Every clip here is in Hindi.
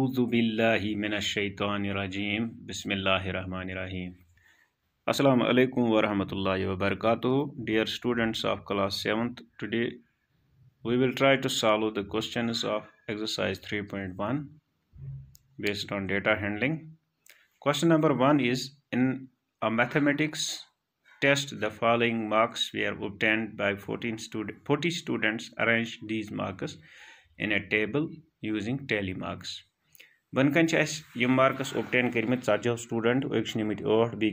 अज़बिल्लाशैतरजीम बसमीम Assalamu alaikum wa rahmatullahi wa barakatuh. Dear students of class 7th, today we will try to solve the questions of exercise 3.1 based on data handling. Question number 1 is In a mathematics test, the following marks were obtained by 14 stud 40 students. Arrange these marks in a table using tally marks. बनकन यम मार्क्स ओपटेन करम ठजो स्टूडेंट एक नम ठ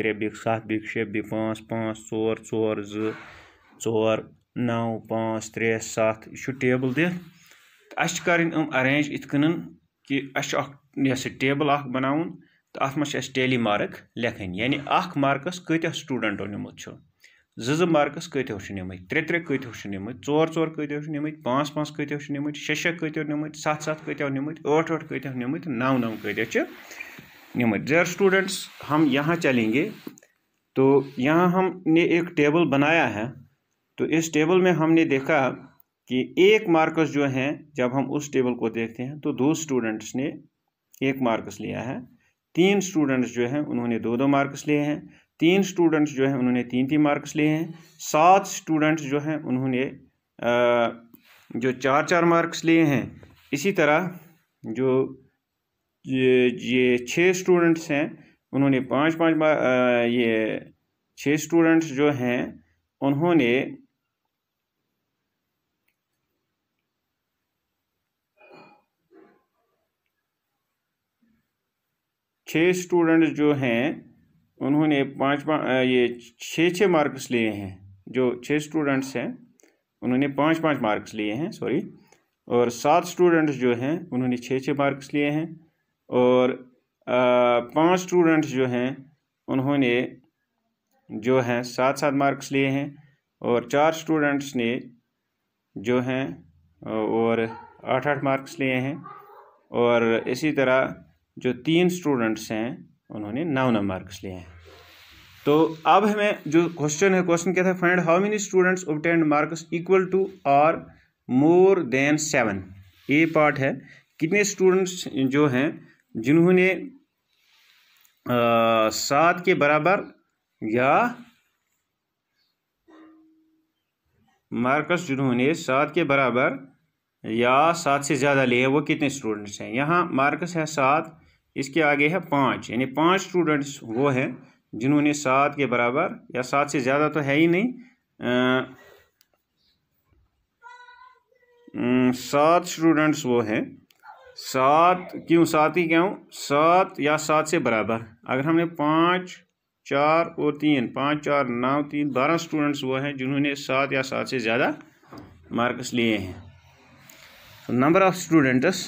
त्रे बी सत बी शे पाँच पाँच ओर ओर जोर नौ पाँच त्रे सत यह टेबल दिन अरेंज इथ कि अस टेबल अ बना तो अत मी मार्क लेखन यानी अ मार्क्स कत स्टूडेंटो नमुत زٕ زٕ مارکٕس کۭتیو چھِ نِمٕتۍ ترٛےٚ ترٛےٚ کۭتیو چھِ نِمٕتۍ ژور ژور کۭتیو چھِ نِمٕتۍ پانٛژھ پانٛژھ کۭتیو چھِ نِمٕتۍ شےٚ شےٚ کۭتیو نِمٕتۍ سَتھ سَتھ کۭتیو نِمٕتۍ ٲٹھ ٲٹھ کۭتیو نِمٕتۍ نَو نَو کۭتیو چھِ نِمٕتۍ डेयर स्टूडेंट्स हम यहाँ चलेंगे तो यहाँ हमने एक टेबल बनाया है तो इस टेबल में हमने देखा कि एक मार्कस जो हैं जब हम उस टेबल को देखते हैं तो दो स्टूडेंट्स ने एक मार्कस लिया है तीन स्टूडेंट्स जो हैं उन्होंने दो दो मार्क्स लिए हैं तीन स्टूडेंट्स जो हैं उन्होंने तीन तीन मार्क्स लिए हैं सात स्टूडेंट्स जो हैं उन्होंने जो चार चार मार्क्स लिए हैं इसी तरह जो ये, ये छः स्टूडेंट्स हैं उन्होंने पाँच पाँच ये छः स्टूडेंट्स जो हैं उन्होंने छः स्टूडेंट्स जो हैं उन्होंने पाँच पाँच ये छः छः मार्क्स लिए हैं जो छः स्टूडेंट्स हैं उन्होंने पाँच पाँच मार्क्स लिए हैं सॉरी और सात स्टूडेंट्स जो हैं उन्होंने छः छः मार्क्स लिए हैं और पांच स्टूडेंट्स जो हैं उन्होंने जो हैं सात सात मार्क्स लिए हैं और चार स्टूडेंट्स ने जो हैं और आठ आठ मार्क्स लिए हैं और इसी तरह जो तीन स्टूडेंट्स हैं उन्होंने नौ नौ मार्क्स लिए हैं तो अब हमें जो क्वेश्चन है क्वेश्चन क्या था find how many students obtained marks equal to or more than seven ये पार्ट है कितने स्टूडेंट्स जो हैं जिन्होंने सात के बराबर या मार्कस जिन्होंने सात के बराबर या सात से ज़्यादा लिए वो कितने स्टूडेंट्स हैं यहाँ मार्क्स है सात इसके आगे है पाँच यानी पाँच स्टूडेंट्स वो हैं जिन्होंने सात के बराबर या सात से ज़्यादा तो है ही नहीं सात स्टूडेंट्स वो हैं सात क्यों सात ही क्यों सात या सात से बराबर अगर हमने पाँच चार और तीन पाँच चार नौ तीन बारह स्टूडेंट्स वो हैं जिन्होंने सात या सात से ज़्यादा मार्क्स लिए हैं number of students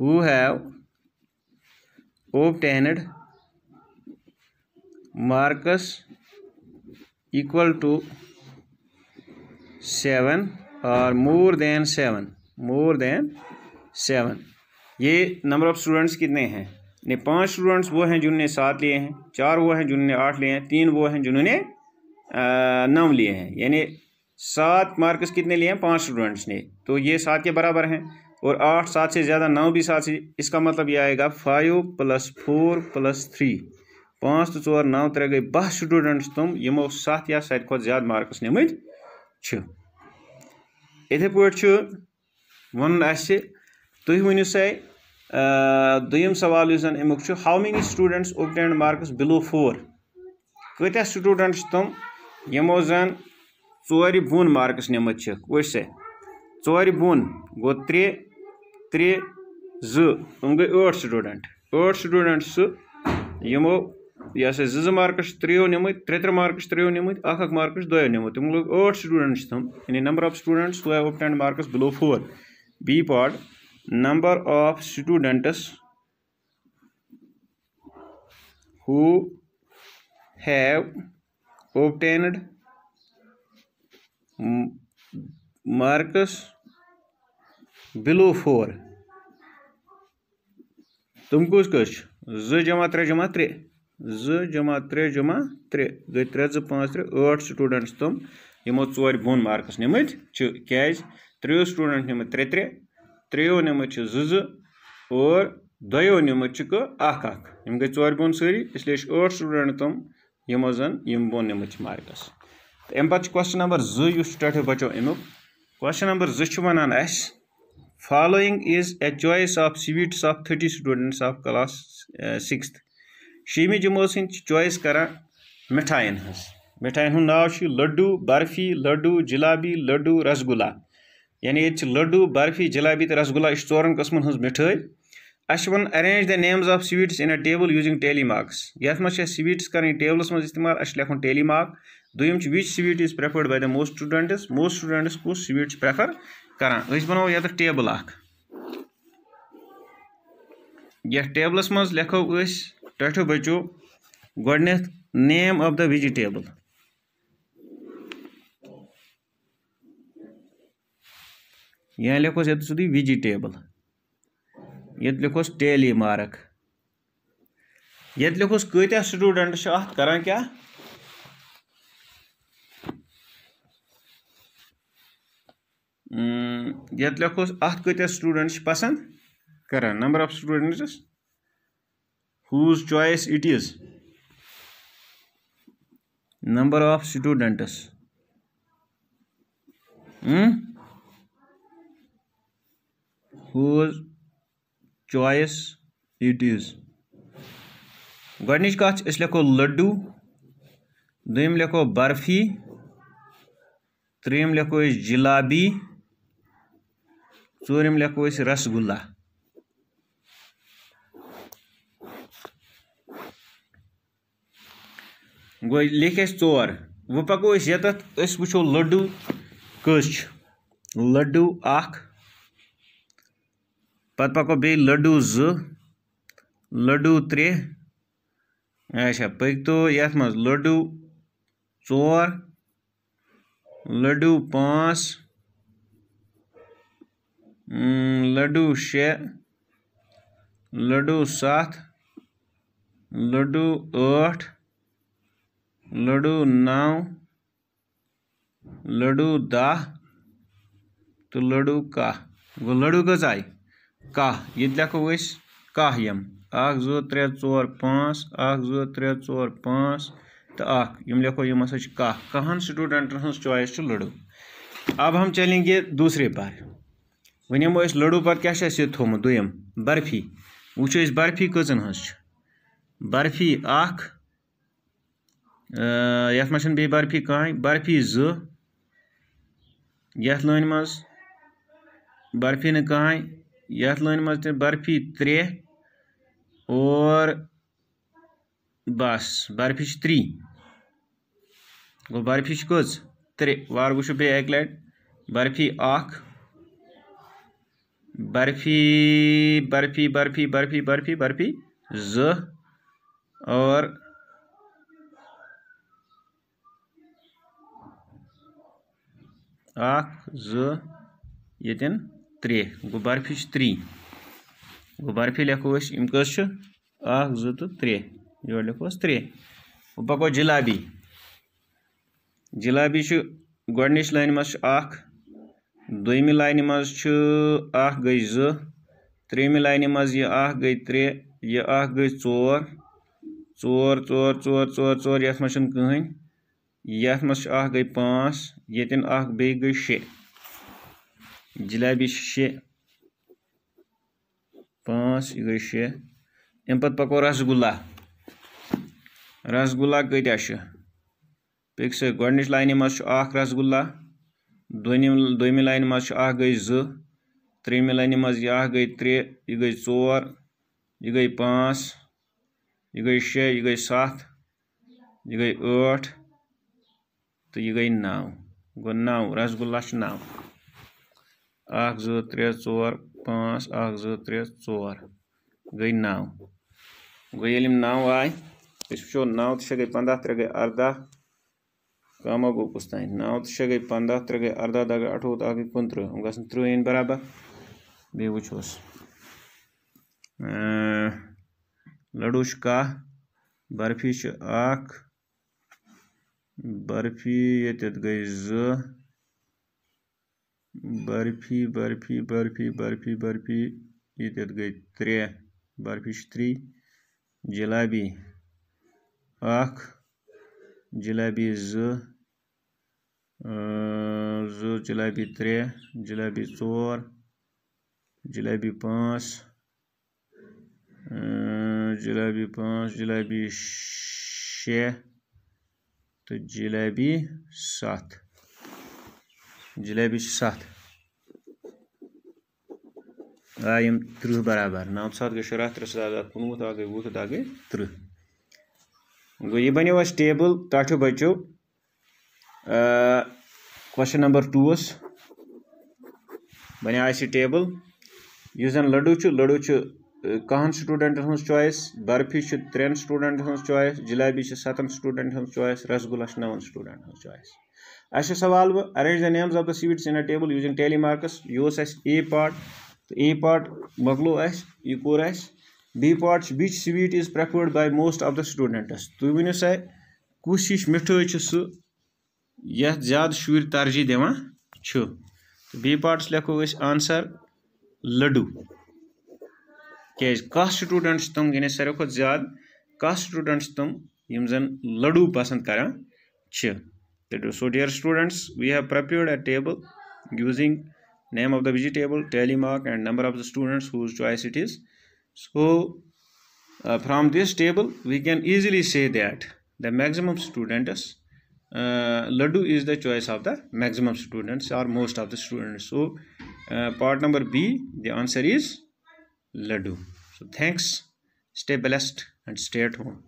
who have obtained marks equal to 7 or more than seven more than seven ये नंबर ऑफ़ स्टूडेंट्स कितने हैं ने पांच स्टूडेंट्स वो हैं जिन्होंने सात लिए हैं चार वो हैं जिन्होंने आठ लिए हैं तीन वो हैं जिन्होंने नौ लिए हैं यानी सात मार्क्स कितने लिए हैं पांच स्टूडेंट्स ने तो ये सात के बराबर हैं और आठ सात से ज़्यादा नौ भी सात से इसका मतलब ये आएगा five plus four plus three पाँच तो चौर नौ त्रे गई बह स्टूडेंट्स तुम यमो सत या सत खुद ज्यादा मार्क्स नम इथे पे वन अन वन सा दुम सवाल इस अमुक how many students obtained marks below four कत स्टूडेंट्स तुम यमो जन चोर बोन मार्क्स निमत से चोर बोन गो त्रे ترٛےٚ زٕ یِم گٔے ٲٹھ سٹوٗڈنٛٹ ٲٹھ سٹوٗڈنٛٹ سُہ یِمو یہِ ہسا زٕ زٕ مارکٕس چھِ ترٛیٚیو نِمٕتۍ ترٛےٚ ترٛےٚ مارکٕس چھِ ترٛیٚیو نِمٕتۍ اَکھ اَکھ مارکٕس چھِ دۄیو نِمُت تِم لوٚگ ٲٹھ سٹوٗڈنٛٹ چھِ تِم یعنی number of students to have obtained marks below four B part number of students who have obtained marks below four تِم کٔژ کٔژ چھِ زٕ جمع ترٛےٚ جمع ترٛےٚ زٕ جمع ترٛےٚ جمع ترٛےٚ گٔے ترٛےٚ زٕ پانٛژھ ترٛےٚ ٲٹھ سٹوٗڈنٛٹ چھِ تِم یِمو ژورِ بۄن مارکٕس نِمٕتۍ چھِ کیٛازِ ترٛیٚیو سٹوٗڈنٛٹ نِمٕتۍ ترٛےٚ ترٛےٚ ترٛیٚیو نِمٕتۍ چھِ زٕ زٕ اور دۄیو نِمٕتۍ چھِکھ اَکھ اَکھ یِم گٔے ژورِ بۄن سٲری اِسلیے چھِ ٲٹھ سٹوٗڈنٛٹ تِم یِمو زَن یِم بۄن نِمٕتۍ چھِ مارکٕس تہٕ اَمہِ پَتہٕ چھُ کوسچن نمبر زٕ یُس چھُ ٹٲٹھیو بَچو اَمیُک کوسچن نمبر زٕ چھُ وَنان اَسہِ following is a choice of seats of 30 students of class uh, 6th شیمی Jammu سٕنٛدۍ چھِ چویِس کران مِٹھایَن ہٕنٛز مِٹھایَن ہُنٛد ناو چھُ لڈوٗ برفی لڈوٗ جِلابی لڈوٗ رسگُلا یعنی ییٚتہِ چھِ لڈوٗ برفی جِلابی تہٕ رسگُلا یہِ چھِ ژورَن قٕسمَن ہٕنٛز مِٹھٲے اَسہِ چھِ وَنان arrange the names of sweets in a table using tally marks یَتھ منٛز چھِ اَسہِ سٕویٖٹٕس کَرٕنۍ ٹیبلَس منٛز استعمال اَسہِ چھُ لیکھُن ٹیلی مارک دوٚیِم چھِ which sweet is preferred by the most students most students کُس سٕویٖٹ چھِ پرٛٮ۪فَر करा बनो ये टेबल अख यथ टेबलस मज लो टो बचो गोडन नेम ऑफ द वजिटेबल यह लेखोस ये सीधे वजिटेबल ये लेखोस टेली मार्क ये लेखोस कत स्टूडेंट अत क्या ये लेखोस अत कत स्टूडेंट पसंद कर number of students whose choice it is number of students whose choice it is गिच कत लेखो लड्डू दोम लेखो बर्फी त्रम लेखो जिलाबी ऊम लेखो रसगुल्ल गो लेख ओर वो पको ये वो लड्डू कस लड्डू अत पको बे लड्डू ज लड्डू त्रे अच्छा पको ये लड्डू ओर लड्डू पाँच لڈوٗ شےٚ لڈوٗ سَتھ لڈوٗ ٲٹھ لڈوٗ نَو لڈوٗ دَہ تہٕ لڈوٗ کاہ گوٚو لڈوٗ کٔژ آے کاہ ییٚتہِ لیکھو أسۍ کاہ یِم اَکھ زٕ ترٛےٚ ژور پانٛژھ اَکھ زٕ ترٛےٚ ژور پانٛژھ تہٕ اَکھ یِم لیکھو یِم ہَسا چھِ کاہ کاہَن سٹوٗڈَنٛٹَن ہٕنٛز چویِس چھِ لڈوٗ اب ہم چلیں گے دوٗسرے پر वह नमो लडू पत् क्या ये थोमुत दुम बर्फी वो बर्फी कजन बर्फी अख यथ मे बर्फी कहें बर्फी ज यथ लान मज बर्फी न कहें यथ लान मज बर्फी त्रे और बस बर्फी त्री गो बर्फी कज त्रे वार वो बे अक लट बर्फी अख बर्फी बर्फी बर्फी बर्फी बर्फी बर्फी ज और जन त्रे गो बर्फी त्री गो बर्फी लेखो इम कस जो त्रे यो लेखो त्रे वो पको जिलाबी जिलाबी गुडनिच लाइन मह दोमि लाइन मजु गई ज त्रम लाइन मज ये गई त्रे ये गई चोर चोर चोर चोर चोर चोर यथ मह कहें यथ मह गई पाँच येन बे गई शे जिलेबी शे पाँच यह गई शे अम पको रसगुल्ला रसगुल्ला कत्या पिकस गोडन लाइन मज रसगुल्ला دوٚنِم دوٚیمہِ لاینہِ منٛز چھِ اَکھ گٔے زٕ ترٛیٚیمہِ لاینہِ منٛز یہِ اَکھ گٔے ترٛےٚ یہِ گٔے ژور یہِ گٔے پانٛژھ یہِ گٔے شےٚ یہِ گٔے سَتھ یہِ گٔے ٲٹھ تہٕ یہِ گٔے نَو گوٚو نَو رَسگُلا چھُ نَو اَکھ زٕ ترٛےٚ ژور پانٛژھ اَکھ زٕ ترٛےٚ ژور گٔے نَو گوٚو ییٚلہِ یِم نَو آے أسۍ وٕچھو نَو تہٕ شےٚ گٔے پنٛداہ ترٛےٚ گٔے اَرداہ کم آو اوٚپُس تانۍ نَو تہٕ شےٚ گٔے پنٛداہ ترٛےٚ گٔے اَرداہ دَہ گٔے اَٹھووُہ تہٕ اَکھ گٔے کُنترٕہ یِم گژھن تٕرٛہ یِنۍ برابر بیٚیہِ وٕچھوس لڈوٗ چھِ کاہ برفی چھِ اَکھ برفی ییٚتٮ۪تھ گٔے زٕ برفی برفی برفی برفی برفی ییٚتٮ۪تھ گٔے ترٛےٚ برفی چھِ تھرٛی جِلابی اَکھ جِلابی زٕ जो अं, जिलेबी त्रे जिलेबी चोर जिलेबी पाँच जिलेबी पांच अं, जिलेबी शे तो जिलेबी सात जिलेबी सात तृह बराबर नाम सात गई शुरा त्रे सदात कुनवुत आ गई वुत आ गई तृह गो ये बनो अस टेबल तथ बचो क्वेश्चन नंबर टू बने अ टेबल यु जन लडू लडू कहन स्टूडेंटन हज चॉइस बर्फी त्रेन स्टूडेंटन हज चॉइस जिलेबी सतन स्टूडेंट हज चॉइस रसगुल्ला नवन स्टूडेंट हज चॉइस अच्छा सवाल वो arrange the names of the sweets in a table using tally marks यह ए पार्ट तो ए पार्ट मकलो यह कोर B part which sweet is preferred by most of the students तुम वन सा कुछ हश मिठाई सह युर तरजीह दिवान तो बी पार्टस लेखो आंसर लडू क्या कह स्टूडेंट तुम यानी सारे खुद ज्यादा कह स्टूडेंट तुम यम जन लड्डू पसंद करा so dear students we have prepared a table using name of the vegetable tally mark and number of the students whose choice it is so from this table we can easily say that the maximum students uh, Ladu is the choice of the maximum students or most of the students. So, uh, part number B, the answer is Ladu. So, thanks. Stay blessed and stay at home.